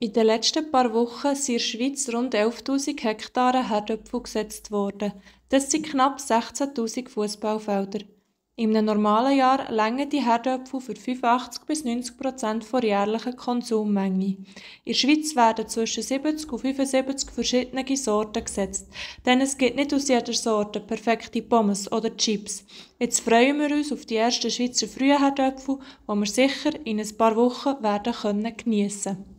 In den letzten paar Wochen sind in der Schweiz rund 11.000 Hektaren Herdöpfel gesetzt worden. Das sind knapp 16.000 Fußballfelder. Im normalen Jahr längen die Herdöpfel für 85 bis 90 Prozent der jährlichen Konsummenge. In der Schweiz werden zwischen 70 und 75 verschiedene Sorten gesetzt, denn es gibt nicht aus jeder Sorte perfekte Pommes oder Chips. Jetzt freuen wir uns auf die ersten Schweizer frühen Frühherdöpfel, die wir sicher in ein paar Wochen werden geniessen können.